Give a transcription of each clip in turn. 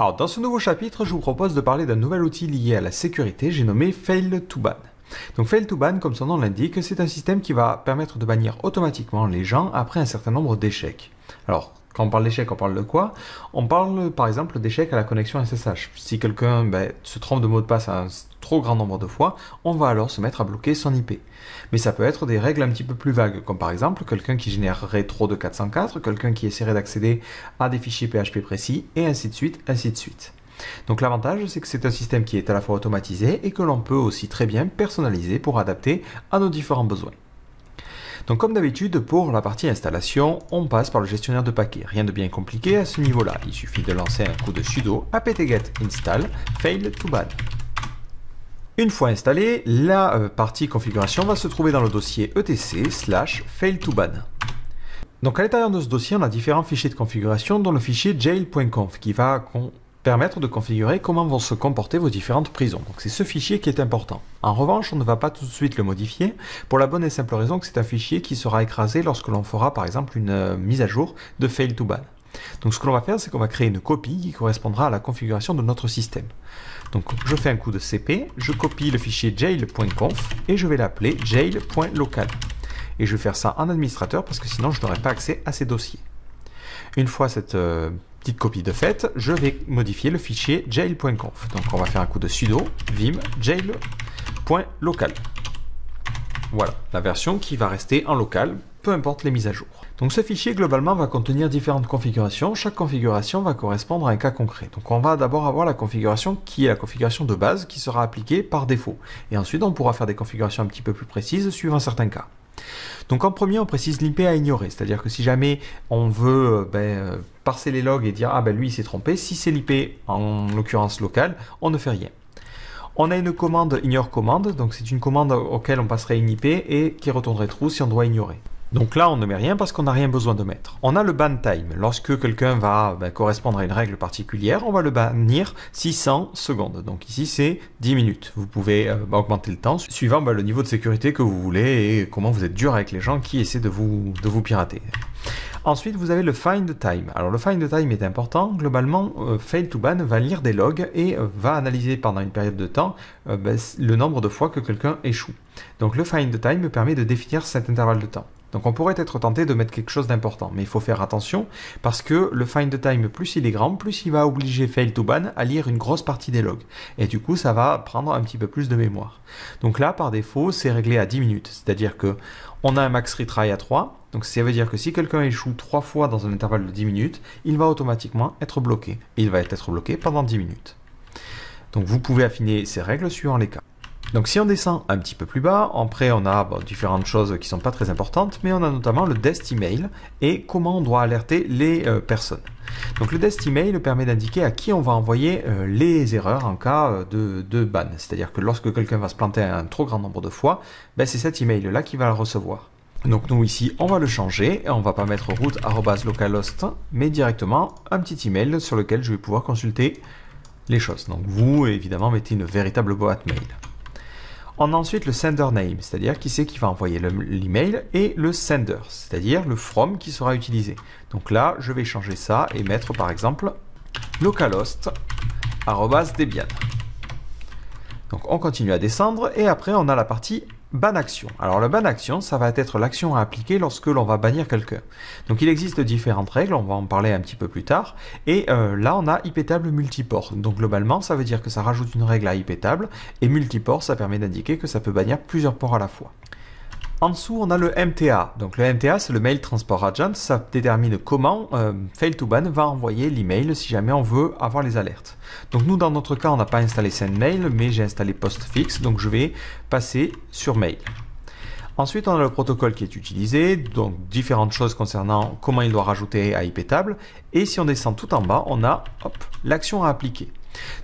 Alors dans ce nouveau chapitre, je vous propose de parler d'un nouvel outil lié à la sécurité, j'ai nommé Fail to Ban. Donc Fail to Ban, comme son nom l'indique, c'est un système qui va permettre de bannir automatiquement les gens après un certain nombre d'échecs. Alors quand on parle d'échec, on parle de quoi On parle par exemple d'échec à la connexion SSH. Si quelqu'un ben, se trompe de mot de passe un trop grand nombre de fois, on va alors se mettre à bloquer son IP. Mais ça peut être des règles un petit peu plus vagues, comme par exemple quelqu'un qui générerait trop de 404, quelqu'un qui essaierait d'accéder à des fichiers PHP précis, et ainsi de suite, ainsi de suite. Donc l'avantage, c'est que c'est un système qui est à la fois automatisé et que l'on peut aussi très bien personnaliser pour adapter à nos différents besoins. Donc comme d'habitude, pour la partie installation, on passe par le gestionnaire de paquets. Rien de bien compliqué à ce niveau-là. Il suffit de lancer un coup de sudo apt-get install fail to ban. Une fois installé, la euh, partie configuration va se trouver dans le dossier etc slash fail to ban. Donc à l'intérieur de ce dossier, on a différents fichiers de configuration, dont le fichier jail.conf qui va de configurer comment vont se comporter vos différentes prisons. Donc c'est ce fichier qui est important. En revanche, on ne va pas tout de suite le modifier pour la bonne et simple raison que c'est un fichier qui sera écrasé lorsque l'on fera par exemple une euh, mise à jour de fail to ban. Donc ce que l'on va faire, c'est qu'on va créer une copie qui correspondra à la configuration de notre système. Donc je fais un coup de CP, je copie le fichier jail.conf et je vais l'appeler jail.local. Et je vais faire ça en administrateur parce que sinon je n'aurai pas accès à ces dossiers. Une fois cette euh, petite copie de fait, je vais modifier le fichier jail.conf. Donc on va faire un coup de sudo vim jail.local. Voilà, la version qui va rester en local, peu importe les mises à jour. Donc ce fichier globalement va contenir différentes configurations, chaque configuration va correspondre à un cas concret. Donc on va d'abord avoir la configuration qui est la configuration de base qui sera appliquée par défaut. Et ensuite on pourra faire des configurations un petit peu plus précises suivant certains cas. Donc en premier, on précise l'IP à ignorer, c'est-à-dire que si jamais on veut euh, ben, euh, parser les logs et dire ah ben lui il s'est trompé, si c'est l'IP en l'occurrence locale, on ne fait rien. On a une commande ignore commande, donc c'est une commande auquel on passerait une IP et qui retournerait true si on doit ignorer. Donc là, on ne met rien parce qu'on n'a rien besoin de mettre. On a le ban time. Lorsque quelqu'un va ben, correspondre à une règle particulière, on va le bannir 600 secondes. Donc ici, c'est 10 minutes. Vous pouvez euh, ben, augmenter le temps suivant ben, le niveau de sécurité que vous voulez et comment vous êtes dur avec les gens qui essaient de vous, de vous pirater. Ensuite, vous avez le find time. Alors le find time est important. Globalement, euh, fail to ban va lire des logs et euh, va analyser pendant une période de temps le nombre de fois que quelqu'un échoue. Donc le find time permet de définir cet intervalle de temps. Donc on pourrait être tenté de mettre quelque chose d'important, mais il faut faire attention parce que le find time plus il est grand, plus il va obliger fail to ban à lire une grosse partie des logs. Et du coup, ça va prendre un petit peu plus de mémoire. Donc là, par défaut, c'est réglé à 10 minutes, c'est-à-dire que on a un max retry à 3, donc ça veut dire que si quelqu'un échoue 3 fois dans un intervalle de 10 minutes, il va automatiquement être bloqué. Il va être bloqué pendant 10 minutes. Donc vous pouvez affiner ces règles suivant les cas. Donc si on descend un petit peu plus bas, après on a différentes choses qui ne sont pas très importantes, mais on a notamment le dest email et comment on doit alerter les euh, personnes. Donc le dest email permet d'indiquer à qui on va envoyer euh, les erreurs en cas euh, de, de, ban. C'est-à-dire que lorsque quelqu'un va se planter un trop grand nombre de fois, ben, c'est cet email là qui va le recevoir. Donc nous ici, on va le changer et on va pas mettre route mais directement un petit email sur lequel je vais pouvoir consulter les choses. Donc vous, évidemment, mettez une véritable boîte mail. On a ensuite le sender name, c'est-à-dire qui c'est qui va envoyer l'email, et le sender, c'est-à-dire le from qui sera utilisé. Donc là, je vais changer ça et mettre par exemple localhost.debian. Donc on continue à descendre et après on a la partie ban action. Alors le ban action, ça va être l'action à appliquer lorsque l'on va bannir quelqu'un. Donc il existe différentes règles, on va en parler un petit peu plus tard. Et euh, là on a ipétable multiport. Donc globalement ça veut dire que ça rajoute une règle à ipétable et multiport ça permet d'indiquer que ça peut bannir plusieurs ports à la fois. En dessous, on a le MTA. Donc le MTA, c'est le Mail Transport Agent. Ça détermine comment euh, Fail2Ban va envoyer l'email si jamais on veut avoir les alertes. Donc nous, dans notre cas, on n'a pas installé SendMail, mais j'ai installé PostFix. Donc je vais passer sur Mail. Ensuite, on a le protocole qui est utilisé, donc différentes choses concernant comment il doit rajouter à IPtable. Et si on descend tout en bas, on a l'action à appliquer.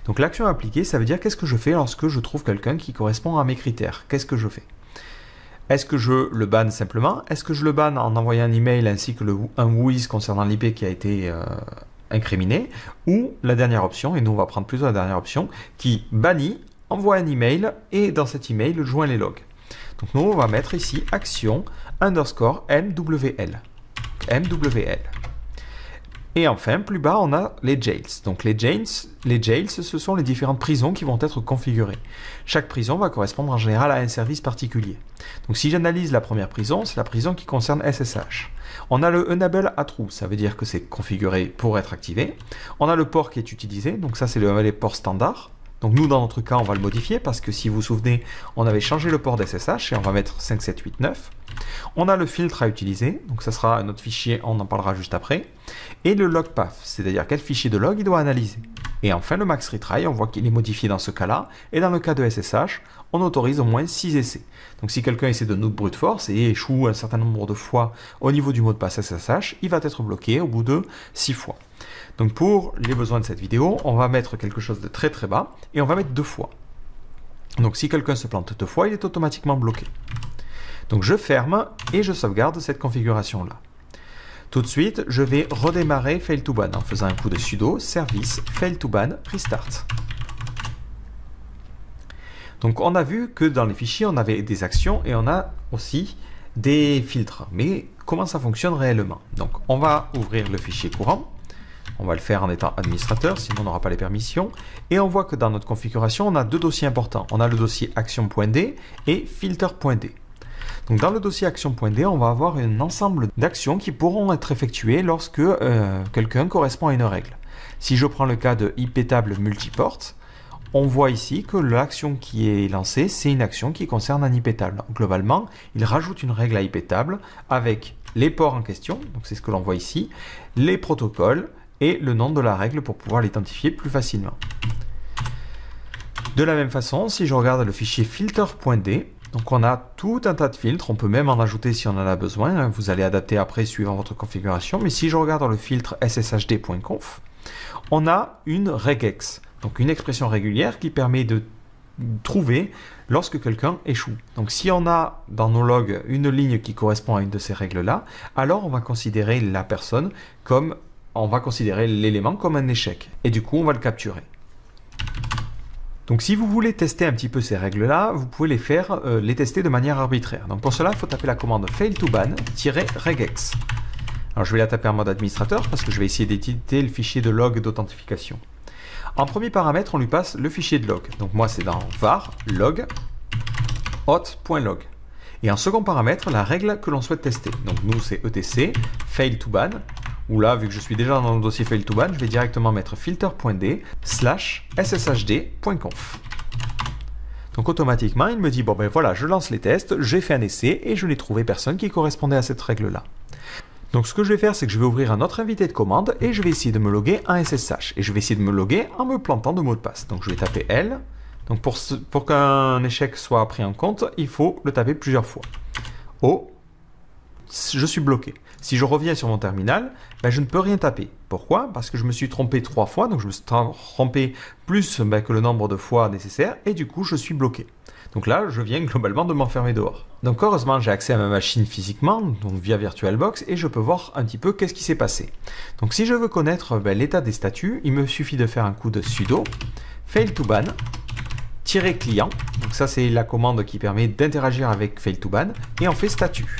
Donc l'action à appliquer, ça veut dire qu'est-ce que je fais lorsque je trouve quelqu'un qui correspond à mes critères Qu'est-ce que je fais est-ce que je le banne simplement Est-ce que je le banne en envoyant un email ainsi que un whiz concernant l'IP qui a été euh, incriminé Ou la dernière option, et nous on va prendre plutôt la dernière option, qui bannit, envoie un email et dans cet email joint les logs. Donc nous on va mettre ici action underscore mwl. MWL. Et enfin, plus bas, on a les jails. Donc les jails, les jails, ce sont les différentes prisons qui vont être configurées. Chaque prison va correspondre en général à un service particulier. Donc si j'analyse la première prison, c'est la prison qui concerne SSH. On a le enable à ça veut dire que c'est configuré pour être activé. On a le port qui est utilisé, donc ça c'est le port standard. Donc nous, dans notre cas, on va le modifier parce que si vous vous souvenez, on avait changé le port d'SSH et on va mettre 5789. On a le filtre à utiliser, donc ça sera notre fichier, on en parlera juste après. Et le log path, c'est-à-dire quel fichier de log il doit analyser. Et enfin, le max retry, on voit qu'il est modifié dans ce cas-là. Et dans le cas de SSH, on autorise au moins 6 essais. Donc si quelqu'un essaie de nous brute force et échoue un certain nombre de fois au niveau du mot de passe SSH, il va être bloqué au bout de 6 fois. Donc pour les besoins de cette vidéo, on va mettre quelque chose de très très bas et on va mettre deux fois. Donc si quelqu'un se plante deux fois, il est automatiquement bloqué. Donc je ferme et je sauvegarde cette configuration-là. Tout de suite, je vais redémarrer fail to ban en faisant un coup de sudo service fail to ban restart. Donc on a vu que dans les fichiers, on avait des actions et on a aussi des filtres. Mais comment ça fonctionne réellement Donc on va ouvrir le fichier courant on va le faire en étant administrateur, sinon on n'aura pas les permissions. Et on voit que dans notre configuration, on a deux dossiers importants. On a le dossier action.d et filter.d. Donc dans le dossier action.d, on va avoir un ensemble d'actions qui pourront être effectuées lorsque euh, quelqu'un correspond à une règle. Si je prends le cas de IP table multiport, on voit ici que l'action qui est lancée, c'est une action qui concerne un IP table. Globalement, il rajoute une règle à IP avec les ports en question, donc c'est ce que l'on voit ici, les protocoles, et le nom de la règle pour pouvoir l'identifier plus facilement. De la même façon, si je regarde le fichier filter.d, donc on a tout un tas de filtres, on peut même en ajouter si on en a besoin, hein. vous allez adapter après suivant votre configuration, mais si je regarde dans le filtre sshd.conf, on a une regex, donc une expression régulière qui permet de trouver lorsque quelqu'un échoue. Donc si on a dans nos logs une ligne qui correspond à une de ces règles-là, alors on va considérer la personne comme on va considérer l'élément comme un échec. Et du coup, on va le capturer. Donc si vous voulez tester un petit peu ces règles-là, vous pouvez les faire, euh, les tester de manière arbitraire. Donc pour cela, il faut taper la commande fail-to-ban-regex. Alors je vais la taper en mode administrateur parce que je vais essayer d'éditer le fichier de log d'authentification. En premier paramètre, on lui passe le fichier de log. Donc moi, c'est dans var log hot.log. Et en second paramètre, la règle que l'on souhaite tester. Donc nous, c'est etc fail-to-ban ou là, vu que je suis déjà dans le dossier fail to ban, je vais directement mettre filter.d slash sshd.conf. Donc automatiquement, il me dit, bon ben voilà, je lance les tests, j'ai fait un essai et je n'ai trouvé personne qui correspondait à cette règle-là. Donc ce que je vais faire, c'est que je vais ouvrir un autre invité de commande et je vais essayer de me loguer un SSH. Et je vais essayer de me loguer en me plantant de mots de passe. Donc je vais taper L. Donc pour, pour qu'un échec soit pris en compte, il faut le taper plusieurs fois. Oh, je suis bloqué. Si je reviens sur mon terminal, ben, je ne peux rien taper. Pourquoi Parce que je me suis trompé trois fois, donc je me suis trompé plus ben, que le nombre de fois nécessaire, et du coup je suis bloqué. Donc là, je viens globalement de m'enfermer dehors. Donc heureusement, j'ai accès à ma machine physiquement, donc via VirtualBox, et je peux voir un petit peu qu'est-ce qui s'est passé. Donc si je veux connaître ben, l'état des statuts, il me suffit de faire un coup de sudo, fail to ban, client, donc ça c'est la commande qui permet d'interagir avec fail to ban, et on fait statut.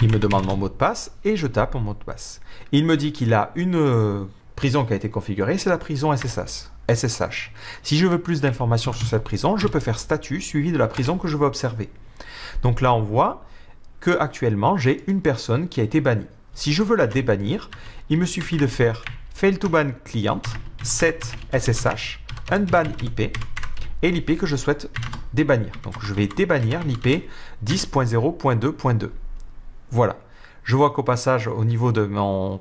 Il me demande mon mot de passe et je tape mon mot de passe. Il me dit qu'il a une euh, prison qui a été configurée, c'est la prison SSH. Si je veux plus d'informations sur cette prison, je peux faire statut suivi de la prison que je veux observer. Donc là, on voit que actuellement, j'ai une personne qui a été bannie. Si je veux la débannir, il me suffit de faire fail to ban client set SSH unban IP et l'IP que je souhaite débannir. Donc je vais débannir l'IP 10.0.2.2. Voilà. Je vois qu'au passage, au niveau de mon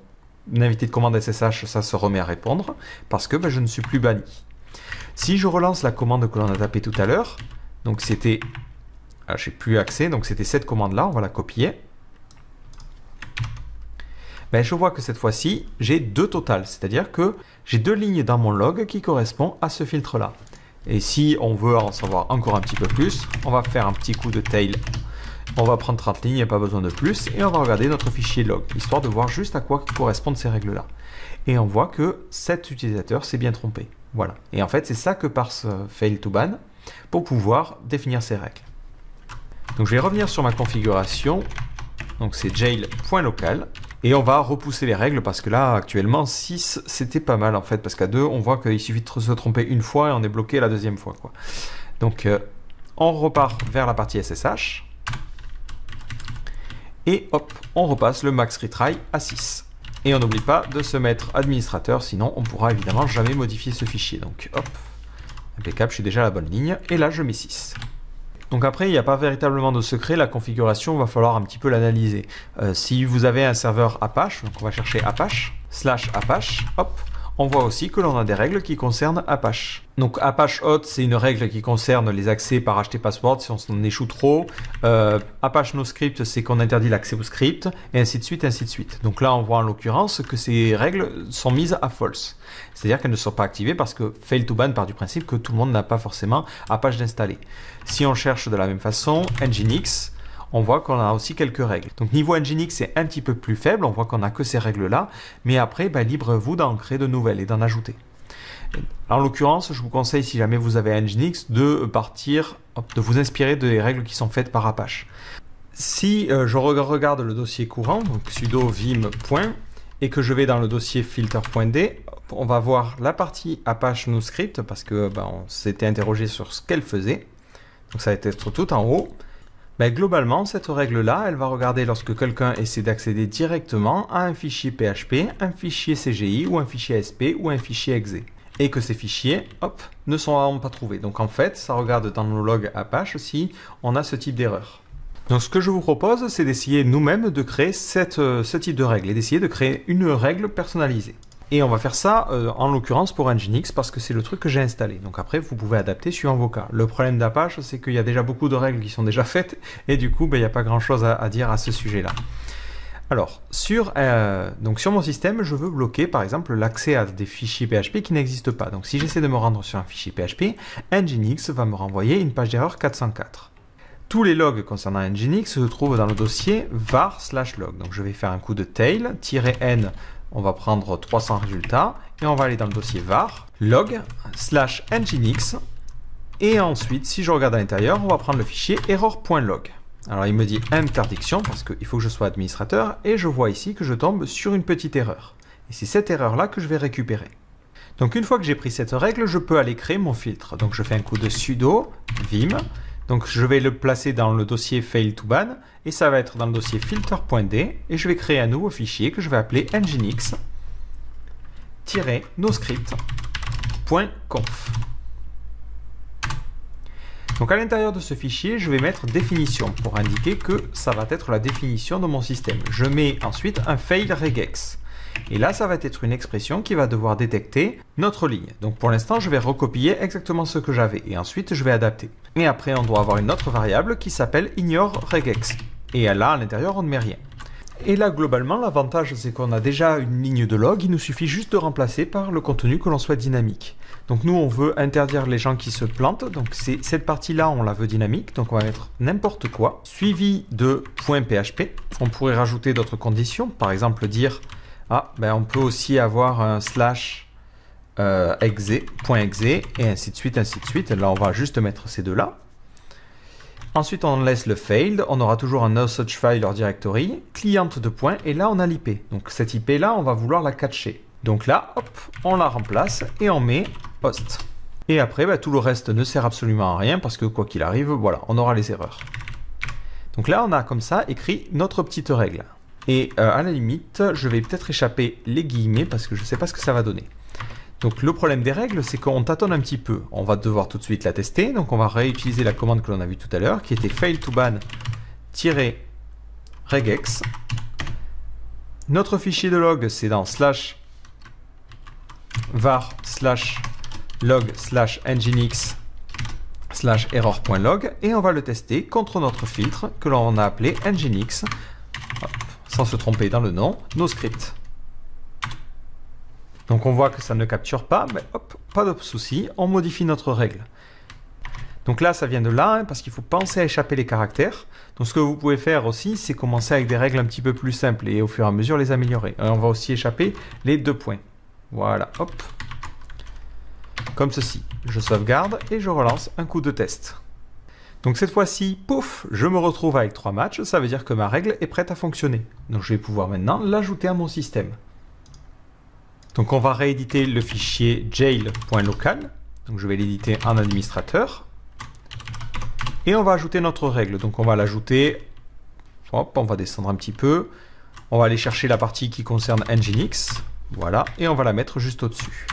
invité de commande SSH, ça se remet à répondre parce que ben, je ne suis plus banni. Si je relance la commande que l'on a tapée tout à l'heure, donc c'était, ah, j'ai plus accès, donc c'était cette commande-là, on va la copier. Mais ben, je vois que cette fois-ci, j'ai deux totales, c'est-à-dire que j'ai deux lignes dans mon log qui correspondent à ce filtre-là. Et si on veut en savoir encore un petit peu plus, on va faire un petit coup de tail on va prendre 30 lignes, il n'y a pas besoin de plus, et on va regarder notre fichier log, histoire de voir juste à quoi correspondent ces règles-là. Et on voit que cet utilisateur s'est bien trompé. Voilà. Et en fait, c'est ça que parse fail to ban pour pouvoir définir ces règles. Donc je vais revenir sur ma configuration. Donc c'est jail.local. Et on va repousser les règles parce que là, actuellement, 6, c'était pas mal en fait. Parce qu'à 2, on voit qu'il suffit de se tromper une fois et on est bloqué la deuxième fois. Quoi. Donc euh, on repart vers la partie SSH et hop, on repasse le max retry à 6. Et on n'oublie pas de se mettre administrateur, sinon on pourra évidemment jamais modifier ce fichier. Donc hop, impeccable, je suis déjà à la bonne ligne, et là je mets 6. Donc après, il n'y a pas véritablement de secret, la configuration, va falloir un petit peu l'analyser. Euh, si vous avez un serveur Apache, donc on va chercher Apache, slash Apache, hop, on voit aussi que l'on a des règles qui concernent Apache. Donc Apache Hot, c'est une règle qui concerne les accès par password » si on s'en échoue trop. Apache euh, Apache NoScript, c'est qu'on interdit l'accès au script, et ainsi de suite, ainsi de suite. Donc là, on voit en l'occurrence que ces règles sont mises à false. C'est-à-dire qu'elles ne sont pas activées parce que fail to ban part du principe que tout le monde n'a pas forcément Apache d'installer. Si on cherche de la même façon, Nginx, on voit qu'on a aussi quelques règles. Donc niveau Nginx, c'est un petit peu plus faible, on voit qu'on n'a que ces règles-là, mais après, librez bah, libre vous d'en créer de nouvelles et d'en ajouter. En l'occurrence, je vous conseille, si jamais vous avez Nginx, de partir, de vous inspirer des règles qui sont faites par Apache. Si euh, je regarde le dossier courant, donc sudo vim. et que je vais dans le dossier filter.d, on va voir la partie Apache NoScript parce que bah, on s'était interrogé sur ce qu'elle faisait. Donc ça va être tout en haut. Ben, globalement, cette règle-là, elle va regarder lorsque quelqu'un essaie d'accéder directement à un fichier PHP, un fichier CGI ou un fichier SP ou un fichier EXE. Et que ces fichiers, hop, ne sont pas trouvés. Donc en fait, ça regarde dans nos logs Apache si on a ce type d'erreur. Donc ce que je vous propose, c'est d'essayer nous-mêmes de créer euh, ce type de règle et d'essayer de créer une règle personnalisée. Et on va faire ça, euh, en l'occurrence, pour Nginx, parce que c'est le truc que j'ai installé. Donc après, vous pouvez adapter suivant vos cas. Le problème d'Apache, c'est qu'il y a déjà beaucoup de règles qui sont déjà faites, et du coup, ben, il n'y a pas grand-chose à, dire à ce sujet-là. Alors, sur, euh, donc sur mon système, je veux bloquer, par exemple, l'accès à des fichiers PHP qui n'existent pas. Donc si j'essaie de me rendre sur un fichier PHP, Nginx va me renvoyer une page d'erreur 404. Tous les logs concernant Nginx se trouvent dans le dossier var/log. Donc je vais faire un coup de tail-n on va prendre 300 résultats et on va aller dans le dossier var, log, slash nginx. Et ensuite, si je regarde à l'intérieur, on va prendre le fichier error.log. Alors il me dit interdiction parce qu'il faut que je sois administrateur et je vois ici que je tombe sur une petite erreur. Et c'est cette erreur-là que je vais récupérer. Donc une fois que j'ai pris cette règle, je peux aller créer mon filtre. Donc je fais un coup de sudo vim donc je vais le placer dans le dossier fail to ban et ça va être dans le dossier filter.d et je vais créer un nouveau fichier que je vais appeler nginx noscript.conf. Donc à l'intérieur de ce fichier, je vais mettre définition pour indiquer que ça va être la définition de mon système. Je mets ensuite un fail regex. Et là, ça va être une expression qui va devoir détecter notre ligne. Donc pour l'instant, je vais recopier exactement ce que j'avais et ensuite je vais adapter. Et après, on doit avoir une autre variable qui s'appelle ignore-regex. Et là, à l'intérieur, on ne met rien. Et là, globalement, l'avantage, c'est qu'on a déjà une ligne de log, il nous suffit juste de remplacer par le contenu que l'on soit dynamique. Donc nous, on veut interdire les gens qui se plantent, donc c'est cette partie-là, on la veut dynamique, donc on va mettre n'importe quoi, suivi de .php. On pourrait rajouter d'autres conditions, par exemple dire, ah, ben on peut aussi avoir un slash euh, point .exe, et ainsi de suite, ainsi de suite. Là, on va juste mettre ces deux-là. Ensuite, on laisse le failed. On aura toujours un no such file or directory, cliente de point, et là, on a l'IP. Donc, cette IP-là, on va vouloir la cacher. Donc là, hop, on la remplace et on met post. Et après, bah, tout le reste ne sert absolument à rien parce que quoi qu'il arrive, voilà, on aura les erreurs. Donc là, on a comme ça écrit notre petite règle. Et euh, à la limite, je vais peut-être échapper les guillemets parce que je ne sais pas ce que ça va donner. Donc le problème des règles, c'est qu'on tâtonne un petit peu. On va devoir tout de suite la tester, donc on va réutiliser la commande que l'on a vue tout à l'heure, qui était fail to ban-regex. Notre fichier de log, c'est dans slash var slash log slash nginx slash error.log et on va le tester contre notre filtre que l'on a appelé nginx, sans se tromper dans le nom, nos scripts. Donc on voit que ça ne capture pas, mais hop, pas de souci, on modifie notre règle. Donc là, ça vient de là, hein, parce qu'il faut penser à échapper les caractères. Donc ce que vous pouvez faire aussi, c'est commencer avec des règles un petit peu plus simples et au fur et à mesure les améliorer. Euh, on va aussi échapper les deux points. Voilà, hop. Comme ceci. Je sauvegarde et je relance un coup de test. Donc cette fois-ci, pouf, je me retrouve avec trois matchs, ça veut dire que ma règle est prête à fonctionner. Donc je vais pouvoir maintenant l'ajouter à mon système. Donc on va rééditer le fichier jail.local. Donc je vais l'éditer en administrateur. Et on va ajouter notre règle. Donc on va l'ajouter. Hop, on va descendre un petit peu. On va aller chercher la partie qui concerne Nginx. Voilà, et on va la mettre juste au-dessus.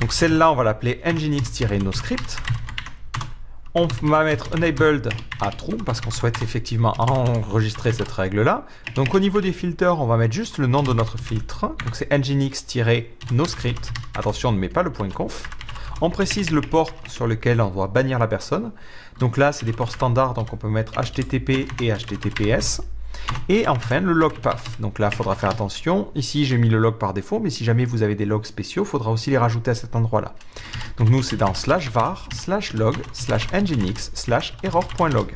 Donc celle-là, on va l'appeler nginx-noscript. On va mettre enabled à true parce qu'on souhaite effectivement enregistrer cette règle-là. Donc au niveau des filters, on va mettre juste le nom de notre filtre. Donc c'est nginx-noscript. Attention, on ne met pas le point .conf. On précise le port sur lequel on doit bannir la personne. Donc là, c'est des ports standards, donc on peut mettre HTTP et HTTPS. Et enfin, le log path. Donc là, il faudra faire attention. Ici, j'ai mis le log par défaut, mais si jamais vous avez des logs spéciaux, il faudra aussi les rajouter à cet endroit-là. Donc nous, c'est dans slash var, slash log, slash nginx, slash error.log.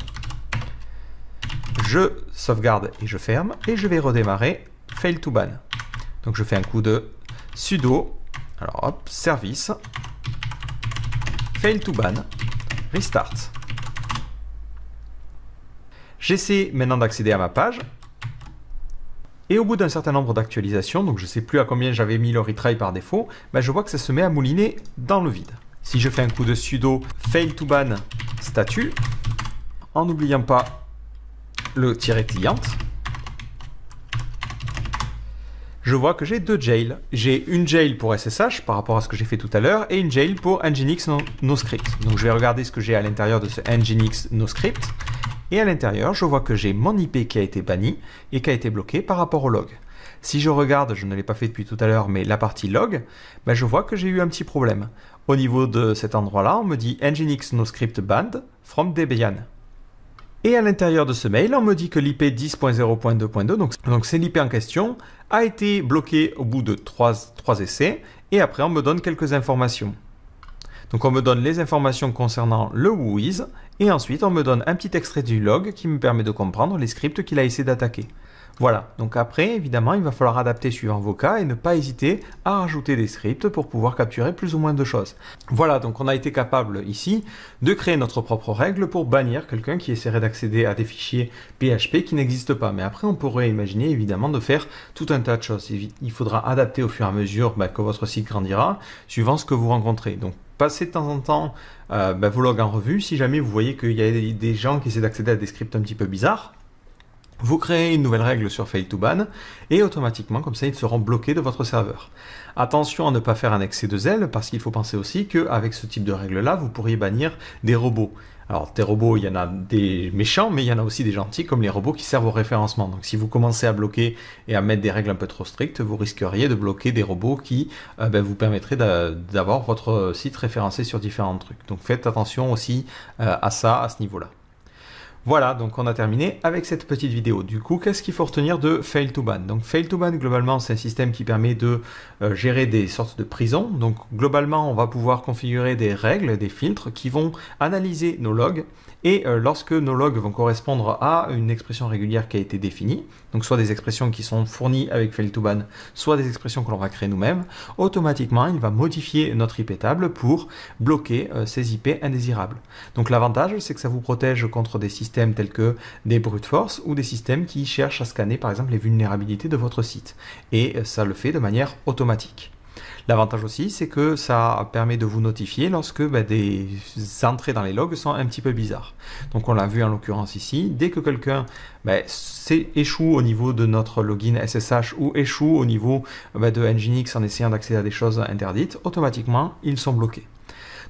Je sauvegarde et je ferme, et je vais redémarrer fail to ban. Donc je fais un coup de sudo, alors hop, service, fail to ban, restart. J'essaie maintenant d'accéder à ma page. Et au bout d'un certain nombre d'actualisations, donc je ne sais plus à combien j'avais mis le retry par défaut, ben je vois que ça se met à mouliner dans le vide. Si je fais un coup de sudo fail to ban statut, en n'oubliant pas le tiret cliente, je vois que j'ai deux jails. J'ai une jail pour SSH par rapport à ce que j'ai fait tout à l'heure et une jail pour Nginx NoScript. script. donc je vais regarder ce que j'ai à l'intérieur de ce Nginx NoScript. Et à l'intérieur, je vois que j'ai mon IP qui a été banni et qui a été bloqué par rapport au log. Si je regarde, je ne l'ai pas fait depuis tout à l'heure, mais la partie log, ben, je vois que j'ai eu un petit problème. Au niveau de cet endroit-là, on me dit Nginx no script banned from Debian. Et à l'intérieur de ce mail, on me dit que l'IP 10.0.2.2, donc, c'est l'IP en question, a été bloqué au bout de 3, essais, et après on me donne quelques informations. Donc on me donne les informations concernant le WHOIS et ensuite on me donne un petit extrait du log qui me permet de comprendre les scripts qu'il a essayé d'attaquer. Voilà, donc après, évidemment, il va falloir adapter suivant vos cas et ne pas hésiter à rajouter des scripts pour pouvoir capturer plus ou moins de choses. Voilà, donc on a été capable ici de créer notre propre règle pour bannir quelqu'un qui essaierait d'accéder à des fichiers PHP qui n'existent pas. Mais après, on pourrait imaginer évidemment de faire tout un tas de choses. Il faudra adapter au fur et à mesure bah, que votre site grandira, suivant ce que vous rencontrez. Donc passez de temps en temps euh, bah, vos logs en revue si jamais vous voyez qu'il y a des gens qui essaient d'accéder à des scripts un petit peu bizarres. Vous créez une nouvelle règle sur fail to ban et automatiquement, comme ça, ils seront bloqués de votre serveur. Attention à ne pas faire un excès de zèle parce qu'il faut penser aussi qu'avec ce type de règle-là, vous pourriez bannir des robots. Alors, des robots, il y en a des méchants, mais il y en a aussi des gentils, comme les robots qui servent au référencement. Donc, si vous commencez à bloquer et à mettre des règles un peu trop strictes, vous risqueriez de bloquer des robots qui euh, ben, vous permettraient d'avoir votre site référencé sur différents trucs. Donc, faites attention aussi euh, à ça, à ce niveau-là. Voilà, donc on a terminé avec cette petite vidéo. Du coup, qu'est-ce qu'il faut retenir de Fail 2 Ban Donc Fail to Ban, globalement, c'est un système qui permet de euh, gérer des sortes de prisons. Donc globalement, on va pouvoir configurer des règles, des filtres qui vont analyser nos logs et euh, lorsque nos logs vont correspondre à une expression régulière qui a été définie, donc soit des expressions qui sont fournies avec fail2ban, soit des expressions que l'on va créer nous-mêmes, automatiquement il va modifier notre IP table pour bloquer euh, ces IP indésirables. Donc l'avantage, c'est que ça vous protège contre des systèmes tels que des brute force ou des systèmes qui cherchent à scanner par exemple les vulnérabilités de votre site. Et euh, ça le fait de manière automatique. L'avantage aussi, c'est que ça permet de vous notifier lorsque bah, des entrées dans les logs sont un petit peu bizarres. Donc on l'a vu en l'occurrence ici, dès que quelqu'un bah, échoue au niveau de notre login SSH ou échoue au niveau bah, de Nginx en essayant d'accéder à des choses interdites, automatiquement ils sont bloqués.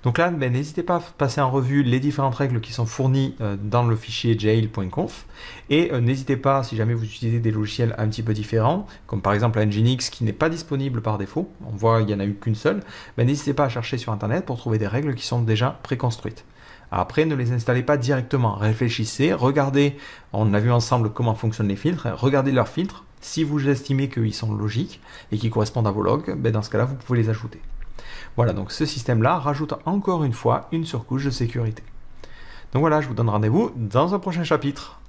Donc là, ben, n'hésitez pas à passer en revue les différentes règles qui sont fournies euh, dans le fichier jail.conf et euh, n'hésitez pas, si jamais vous utilisez des logiciels un petit peu différents, comme par exemple Nginx qui n'est pas disponible par défaut, on voit il n'y en a eu qu'une seule, ben, n'hésitez pas à chercher sur Internet pour trouver des règles qui sont déjà préconstruites. Après, ne les installez pas directement, réfléchissez, regardez, on a vu ensemble comment fonctionnent les filtres, regardez leurs filtres, si vous estimez qu'ils sont logiques et qu'ils correspondent à vos logs, ben dans ce cas-là, vous pouvez les ajouter. Voilà, donc ce système-là rajoute encore une fois une surcouche de sécurité. Donc voilà, je vous donne rendez-vous dans un prochain chapitre.